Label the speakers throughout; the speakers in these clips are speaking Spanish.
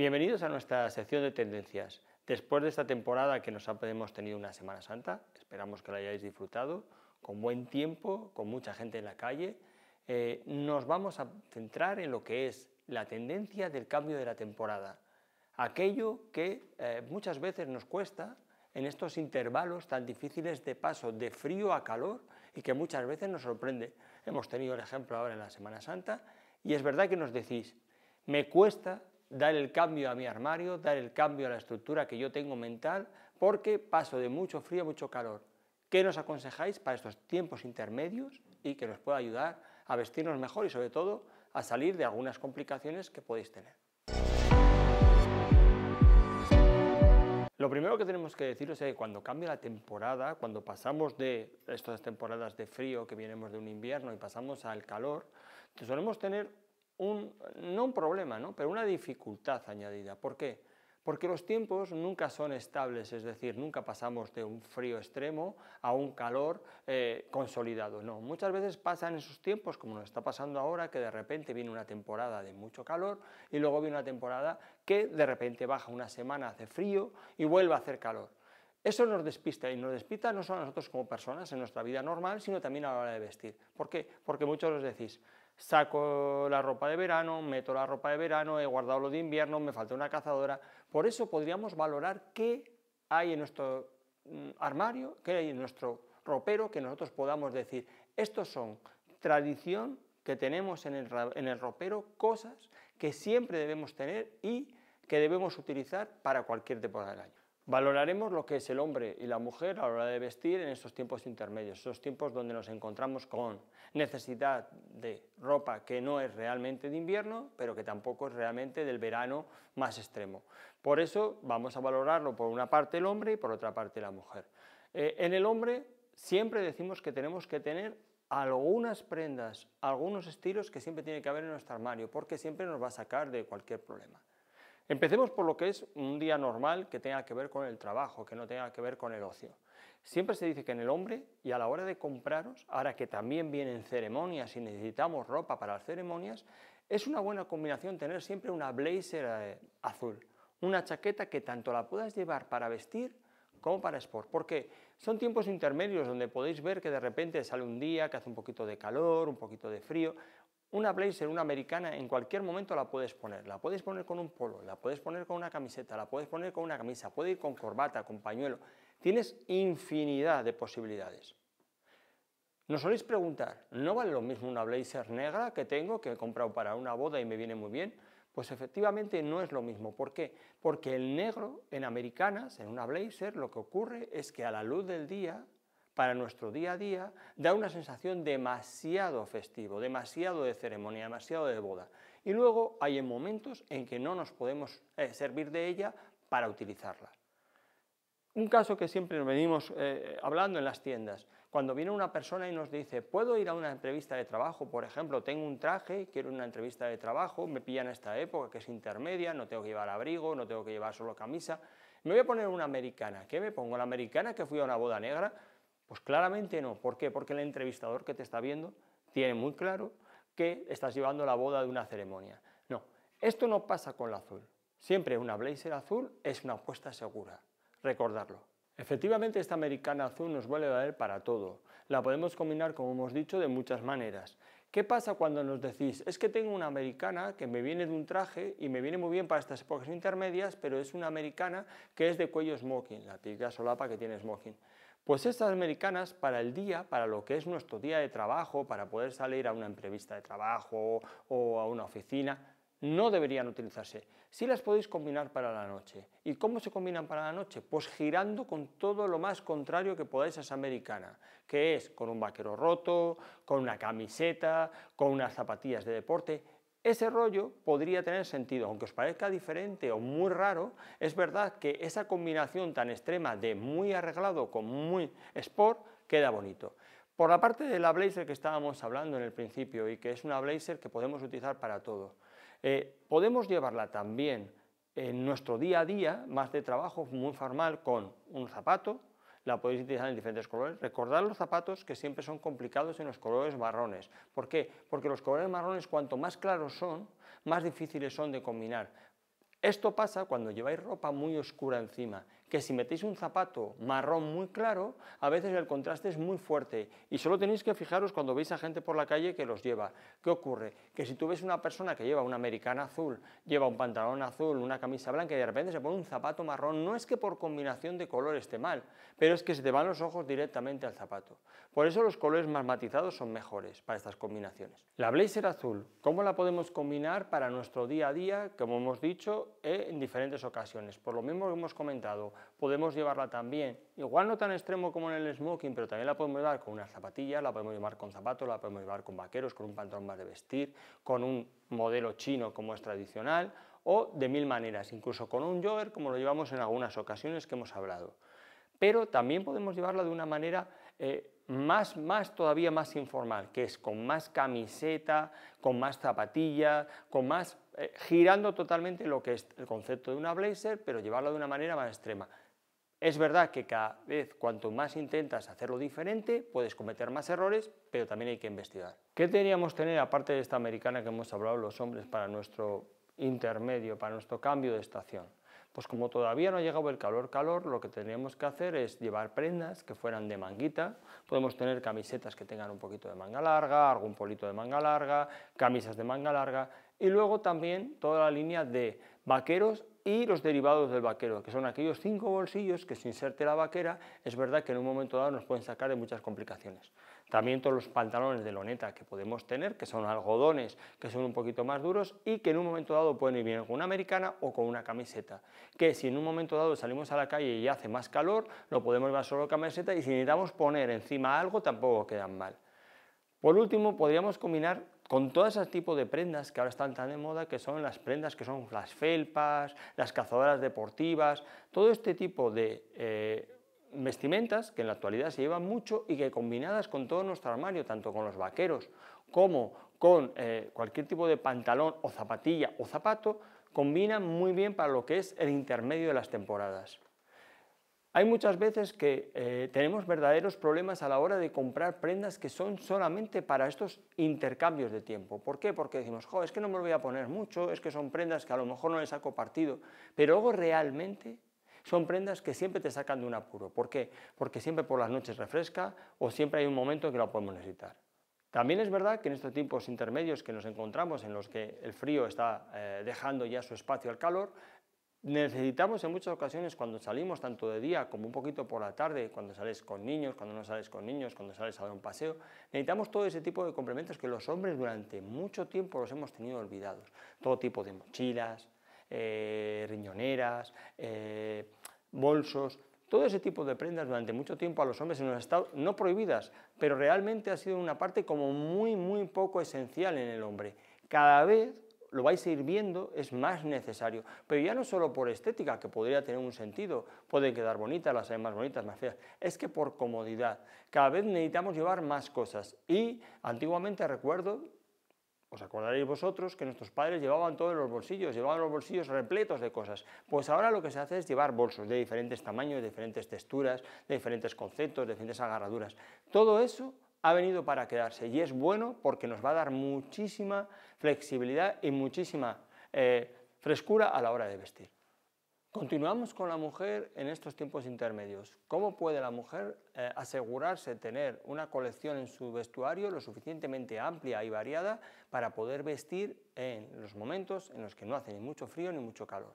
Speaker 1: Bienvenidos a nuestra sección de tendencias. Después de esta temporada que nos hemos tenido una Semana Santa, esperamos que la hayáis disfrutado, con buen tiempo, con mucha gente en la calle, eh, nos vamos a centrar en lo que es la tendencia del cambio de la temporada. Aquello que eh, muchas veces nos cuesta en estos intervalos tan difíciles de paso de frío a calor y que muchas veces nos sorprende. Hemos tenido el ejemplo ahora en la Semana Santa y es verdad que nos decís, me cuesta dar el cambio a mi armario, dar el cambio a la estructura que yo tengo mental, porque paso de mucho frío a mucho calor. ¿Qué nos aconsejáis para estos tiempos intermedios y que nos pueda ayudar a vestirnos mejor y sobre todo a salir de algunas complicaciones que podéis tener? Lo primero que tenemos que deciros es que cuando cambia la temporada, cuando pasamos de estas temporadas de frío que vienen de un invierno y pasamos al calor, solemos tener no un problema, ¿no? pero una dificultad añadida. ¿Por qué? Porque los tiempos nunca son estables, es decir, nunca pasamos de un frío extremo a un calor eh, consolidado. No, muchas veces pasan esos tiempos, como nos está pasando ahora, que de repente viene una temporada de mucho calor y luego viene una temporada que de repente baja una semana, hace frío y vuelve a hacer calor. Eso nos despista y nos despista no solo a nosotros como personas en nuestra vida normal, sino también a la hora de vestir. ¿Por qué? Porque muchos os decís, saco la ropa de verano, meto la ropa de verano, he guardado lo de invierno, me falta una cazadora. Por eso podríamos valorar qué hay en nuestro mm, armario, qué hay en nuestro ropero, que nosotros podamos decir, estos son tradición que tenemos en el, en el ropero, cosas que siempre debemos tener y que debemos utilizar para cualquier temporada del año. Valoraremos lo que es el hombre y la mujer a la hora de vestir en esos tiempos intermedios, esos tiempos donde nos encontramos con necesidad de ropa que no es realmente de invierno, pero que tampoco es realmente del verano más extremo. Por eso vamos a valorarlo por una parte el hombre y por otra parte la mujer. Eh, en el hombre siempre decimos que tenemos que tener algunas prendas, algunos estilos que siempre tiene que haber en nuestro armario, porque siempre nos va a sacar de cualquier problema. Empecemos por lo que es un día normal que tenga que ver con el trabajo, que no tenga que ver con el ocio. Siempre se dice que en el hombre y a la hora de compraros, ahora que también vienen ceremonias y necesitamos ropa para las ceremonias, es una buena combinación tener siempre una blazer eh, azul, una chaqueta que tanto la puedas llevar para vestir como para sport, porque son tiempos intermedios donde podéis ver que de repente sale un día que hace un poquito de calor, un poquito de frío, una blazer, una americana, en cualquier momento la puedes poner. La puedes poner con un polo, la puedes poner con una camiseta, la puedes poner con una camisa, puede ir con corbata, con pañuelo. Tienes infinidad de posibilidades. Nos soléis preguntar, ¿no vale lo mismo una blazer negra que tengo, que he comprado para una boda y me viene muy bien? Pues efectivamente no es lo mismo. ¿Por qué? Porque el negro en americanas, en una blazer, lo que ocurre es que a la luz del día para nuestro día a día da una sensación demasiado festivo, demasiado de ceremonia, demasiado de boda. Y luego hay momentos en que no nos podemos eh, servir de ella para utilizarla. Un caso que siempre venimos eh, hablando en las tiendas, cuando viene una persona y nos dice, puedo ir a una entrevista de trabajo, por ejemplo, tengo un traje, quiero una entrevista de trabajo, me pillan esta época que es intermedia, no tengo que llevar abrigo, no tengo que llevar solo camisa, me voy a poner una americana, ¿qué me pongo? La americana que fui a una boda negra, pues claramente no. ¿Por qué? Porque el entrevistador que te está viendo tiene muy claro que estás llevando la boda de una ceremonia. No, esto no pasa con la azul. Siempre una blazer azul es una apuesta segura. Recordarlo. Efectivamente, esta americana azul nos vuelve a dar para todo. La podemos combinar, como hemos dicho, de muchas maneras. ¿Qué pasa cuando nos decís, es que tengo una americana que me viene de un traje y me viene muy bien para estas épocas intermedias, pero es una americana que es de cuello smoking, la típica solapa que tiene smoking? Pues estas americanas para el día, para lo que es nuestro día de trabajo, para poder salir a una entrevista de trabajo o a una oficina, no deberían utilizarse. Si sí las podéis combinar para la noche. ¿Y cómo se combinan para la noche? Pues girando con todo lo más contrario que podáis a esa americana, que es con un vaquero roto, con una camiseta, con unas zapatillas de deporte. Ese rollo podría tener sentido, aunque os parezca diferente o muy raro, es verdad que esa combinación tan extrema de muy arreglado con muy sport queda bonito. Por la parte de la blazer que estábamos hablando en el principio y que es una blazer que podemos utilizar para todo, eh, podemos llevarla también en nuestro día a día, más de trabajo muy formal, con un zapato, la podéis utilizar en diferentes colores. Recordad los zapatos que siempre son complicados en los colores marrones. ¿Por qué? Porque los colores marrones cuanto más claros son, más difíciles son de combinar. Esto pasa cuando lleváis ropa muy oscura encima que si metéis un zapato marrón muy claro, a veces el contraste es muy fuerte y solo tenéis que fijaros cuando veis a gente por la calle que los lleva. ¿Qué ocurre? Que si tú ves una persona que lleva una americana azul, lleva un pantalón azul, una camisa blanca y de repente se pone un zapato marrón, no es que por combinación de color esté mal, pero es que se te van los ojos directamente al zapato. Por eso los colores más matizados son mejores para estas combinaciones. La blazer azul, ¿cómo la podemos combinar para nuestro día a día, como hemos dicho, eh, en diferentes ocasiones? Por lo mismo que hemos comentado, podemos llevarla también, igual no tan extremo como en el smoking, pero también la podemos llevar con unas zapatillas, la podemos llevar con zapatos, la podemos llevar con vaqueros, con un pantalón más de vestir, con un modelo chino como es tradicional, o de mil maneras, incluso con un jogger como lo llevamos en algunas ocasiones que hemos hablado. Pero también podemos llevarla de una manera... Eh, más, más todavía más informal, que es con más camiseta, con más zapatillas, con más eh, girando totalmente lo que es el concepto de una blazer, pero llevarlo de una manera más extrema. Es verdad que cada vez cuanto más intentas hacerlo diferente, puedes cometer más errores, pero también hay que investigar. ¿Qué teníamos tener, aparte de esta americana que hemos hablado los hombres, para nuestro intermedio, para nuestro cambio de estación? Pues como todavía no ha llegado el calor calor, lo que tendríamos que hacer es llevar prendas que fueran de manguita, podemos tener camisetas que tengan un poquito de manga larga, algún polito de manga larga, camisas de manga larga y luego también toda la línea de vaqueros y los derivados del vaquero, que son aquellos cinco bolsillos que sin inserte la vaquera, es verdad que en un momento dado nos pueden sacar de muchas complicaciones. También todos los pantalones de loneta que podemos tener, que son algodones, que son un poquito más duros y que en un momento dado pueden ir bien con una americana o con una camiseta. Que si en un momento dado salimos a la calle y hace más calor, lo podemos llevar solo camiseta y si necesitamos poner encima algo tampoco quedan mal. Por último, podríamos combinar con todo ese tipo de prendas que ahora están tan de moda, que son las prendas que son las felpas, las cazadoras deportivas, todo este tipo de eh, vestimentas que en la actualidad se llevan mucho y que combinadas con todo nuestro armario, tanto con los vaqueros como con eh, cualquier tipo de pantalón o zapatilla o zapato, combinan muy bien para lo que es el intermedio de las temporadas. Hay muchas veces que eh, tenemos verdaderos problemas a la hora de comprar prendas que son solamente para estos intercambios de tiempo. ¿Por qué? Porque decimos, es que no me lo voy a poner mucho, es que son prendas que a lo mejor no les saco partido, pero luego realmente son prendas que siempre te sacan de un apuro. ¿Por qué? Porque siempre por las noches refresca o siempre hay un momento en que lo podemos necesitar. También es verdad que en estos tiempos intermedios que nos encontramos, en los que el frío está eh, dejando ya su espacio al calor, necesitamos en muchas ocasiones cuando salimos tanto de día como un poquito por la tarde, cuando sales con niños, cuando no sales con niños, cuando sales a dar un paseo, necesitamos todo ese tipo de complementos que los hombres durante mucho tiempo los hemos tenido olvidados. Todo tipo de mochilas, eh, riñoneras, eh, bolsos, todo ese tipo de prendas durante mucho tiempo a los hombres en nos estado no prohibidas, pero realmente ha sido una parte como muy, muy poco esencial en el hombre. Cada vez lo vais a ir viendo, es más necesario. Pero ya no solo por estética, que podría tener un sentido, pueden quedar bonitas, las hay más bonitas, más feas, es que por comodidad. Cada vez necesitamos llevar más cosas. Y antiguamente recuerdo, os acordaréis vosotros, que nuestros padres llevaban todos los bolsillos, llevaban los bolsillos repletos de cosas. Pues ahora lo que se hace es llevar bolsos de diferentes tamaños, de diferentes texturas, de diferentes conceptos, de diferentes agarraduras. Todo eso ha venido para quedarse y es bueno porque nos va a dar muchísima flexibilidad y muchísima eh, frescura a la hora de vestir. Continuamos con la mujer en estos tiempos intermedios. ¿Cómo puede la mujer asegurarse eh, asegurarse tener una colección en su vestuario lo suficientemente amplia y variada para poder vestir en los momentos en los que no hace ni mucho frío ni mucho calor?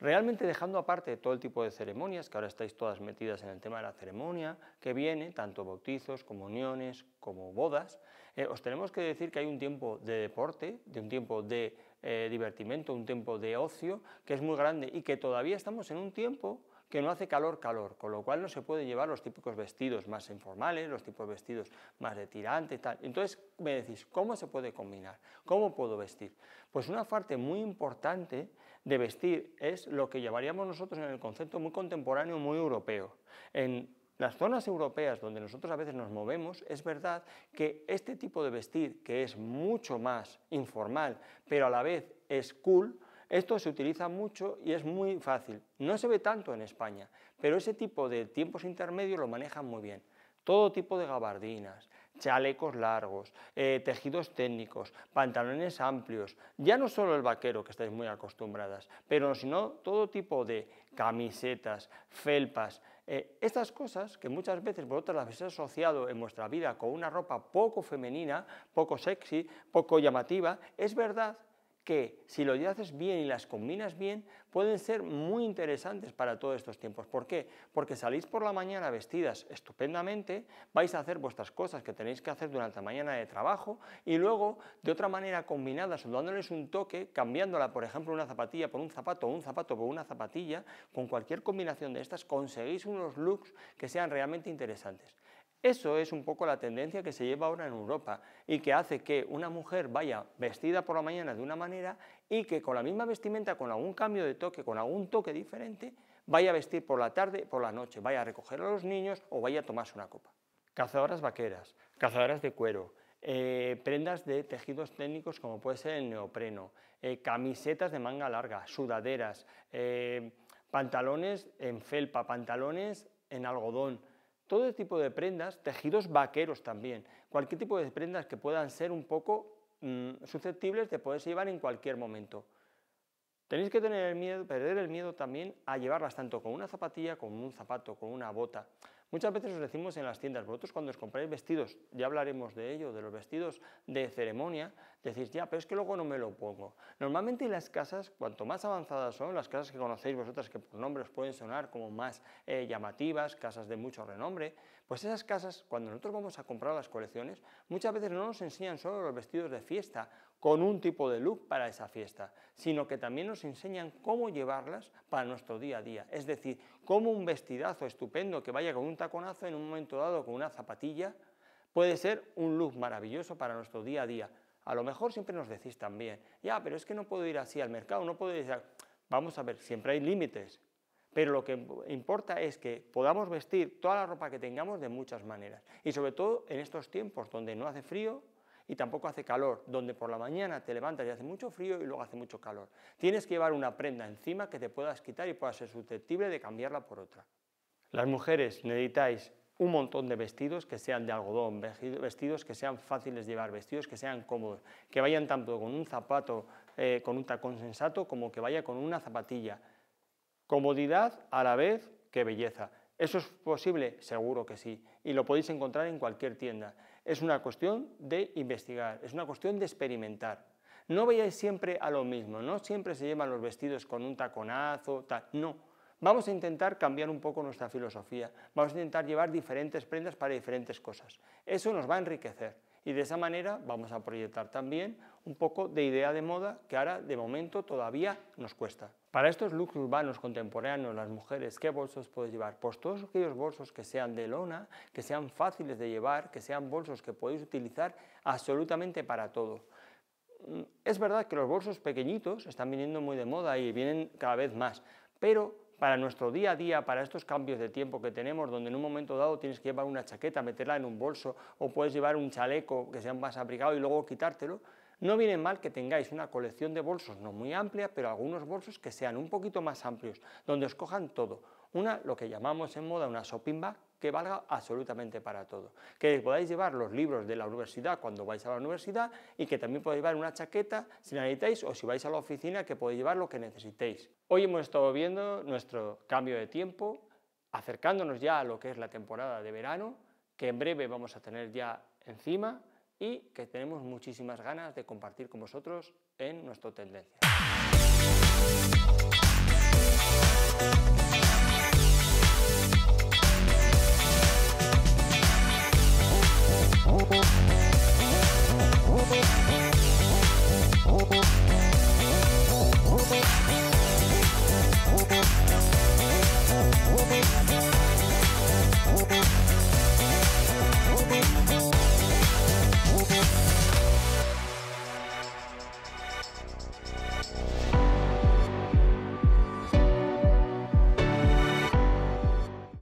Speaker 1: Realmente dejando aparte todo el tipo de ceremonias, que ahora estáis todas metidas en el tema de la ceremonia, que viene, tanto bautizos, comuniones, como bodas, eh, os tenemos que decir que hay un tiempo de deporte, de un tiempo de eh, divertimento, un tiempo de ocio, que es muy grande y que todavía estamos en un tiempo que no hace calor, calor, con lo cual no se puede llevar los típicos vestidos más informales, los tipos de vestidos más de tirante y tal. Entonces me decís, ¿cómo se puede combinar? ¿Cómo puedo vestir? Pues una parte muy importante de vestir es lo que llevaríamos nosotros en el concepto muy contemporáneo, muy europeo. En las zonas europeas donde nosotros a veces nos movemos, es verdad que este tipo de vestir, que es mucho más informal, pero a la vez es cool, esto se utiliza mucho y es muy fácil. No se ve tanto en España, pero ese tipo de tiempos intermedios lo manejan muy bien. Todo tipo de gabardinas, chalecos largos, eh, tejidos técnicos, pantalones amplios, ya no solo el vaquero que estáis muy acostumbradas, pero sino todo tipo de camisetas, felpas, eh, estas cosas que muchas veces vosotras las habéis asociado en vuestra vida con una ropa poco femenina, poco sexy, poco llamativa, es verdad que si lo haces bien y las combinas bien, pueden ser muy interesantes para todos estos tiempos. ¿Por qué? Porque salís por la mañana vestidas estupendamente, vais a hacer vuestras cosas que tenéis que hacer durante la mañana de trabajo y luego, de otra manera combinadas o dándoles un toque, cambiándola, por ejemplo, una zapatilla por un zapato o un zapato por una zapatilla, con cualquier combinación de estas conseguís unos looks que sean realmente interesantes. Eso es un poco la tendencia que se lleva ahora en Europa y que hace que una mujer vaya vestida por la mañana de una manera y que con la misma vestimenta, con algún cambio de toque, con algún toque diferente, vaya a vestir por la tarde, por la noche, vaya a recoger a los niños o vaya a tomarse una copa. Cazadoras vaqueras, cazadoras de cuero, eh, prendas de tejidos técnicos como puede ser el neopreno, eh, camisetas de manga larga, sudaderas, eh, pantalones en felpa, pantalones en algodón, todo tipo de prendas, tejidos vaqueros también, cualquier tipo de prendas que puedan ser un poco mm, susceptibles de poderse llevar en cualquier momento. Tenéis que tener el miedo, perder el miedo también a llevarlas tanto con una zapatilla, como un zapato, con una bota. Muchas veces os decimos en las tiendas, vosotros cuando os compráis vestidos, ya hablaremos de ello, de los vestidos de ceremonia, decís, ya, pero es que luego no me lo pongo. Normalmente las casas, cuanto más avanzadas son, las casas que conocéis vosotras, que por nombre os pueden sonar como más eh, llamativas, casas de mucho renombre, pues esas casas, cuando nosotros vamos a comprar las colecciones, muchas veces no nos enseñan solo los vestidos de fiesta con un tipo de look para esa fiesta, sino que también nos enseñan cómo llevarlas para nuestro día a día. Es decir, cómo un vestidazo estupendo que vaya con un taconazo en un momento dado con una zapatilla puede ser un look maravilloso para nuestro día a día. A lo mejor siempre nos decís también, ya, pero es que no puedo ir así al mercado, no puedo ir Vamos a ver, siempre hay límites, pero lo que importa es que podamos vestir toda la ropa que tengamos de muchas maneras. Y sobre todo en estos tiempos donde no hace frío, y tampoco hace calor, donde por la mañana te levantas y hace mucho frío y luego hace mucho calor. Tienes que llevar una prenda encima que te puedas quitar y puedas ser susceptible de cambiarla por otra. Las mujeres necesitáis un montón de vestidos que sean de algodón, vestidos que sean fáciles de llevar, vestidos que sean cómodos, que vayan tanto con un zapato, eh, con un tacón sensato, como que vaya con una zapatilla. Comodidad a la vez que belleza. ¿Eso es posible? Seguro que sí. Y lo podéis encontrar en cualquier tienda. Es una cuestión de investigar, es una cuestión de experimentar. No vayáis siempre a lo mismo, no siempre se llevan los vestidos con un taconazo, tal, no. Vamos a intentar cambiar un poco nuestra filosofía, vamos a intentar llevar diferentes prendas para diferentes cosas. Eso nos va a enriquecer y de esa manera vamos a proyectar también un poco de idea de moda que ahora de momento todavía nos cuesta. Para estos looks urbanos contemporáneos, las mujeres, ¿qué bolsos podéis llevar? Pues todos aquellos bolsos que sean de lona, que sean fáciles de llevar, que sean bolsos que podéis utilizar absolutamente para todo. Mm, es verdad que los bolsos pequeñitos están viniendo muy de moda y vienen cada vez más, pero para nuestro día a día, para estos cambios de tiempo que tenemos, donde en un momento dado tienes que llevar una chaqueta, meterla en un bolso, o puedes llevar un chaleco que sea más abrigado y luego quitártelo, no viene mal que tengáis una colección de bolsos no muy amplia, pero algunos bolsos que sean un poquito más amplios, donde os cojan todo. Una, lo que llamamos en moda una shopping bag, que valga absolutamente para todo. Que podáis llevar los libros de la universidad cuando vais a la universidad y que también podáis llevar una chaqueta si la necesitáis o si vais a la oficina que podéis llevar lo que necesitéis. Hoy hemos estado viendo nuestro cambio de tiempo, acercándonos ya a lo que es la temporada de verano, que en breve vamos a tener ya encima y que tenemos muchísimas ganas de compartir con vosotros en nuestro Tendencia.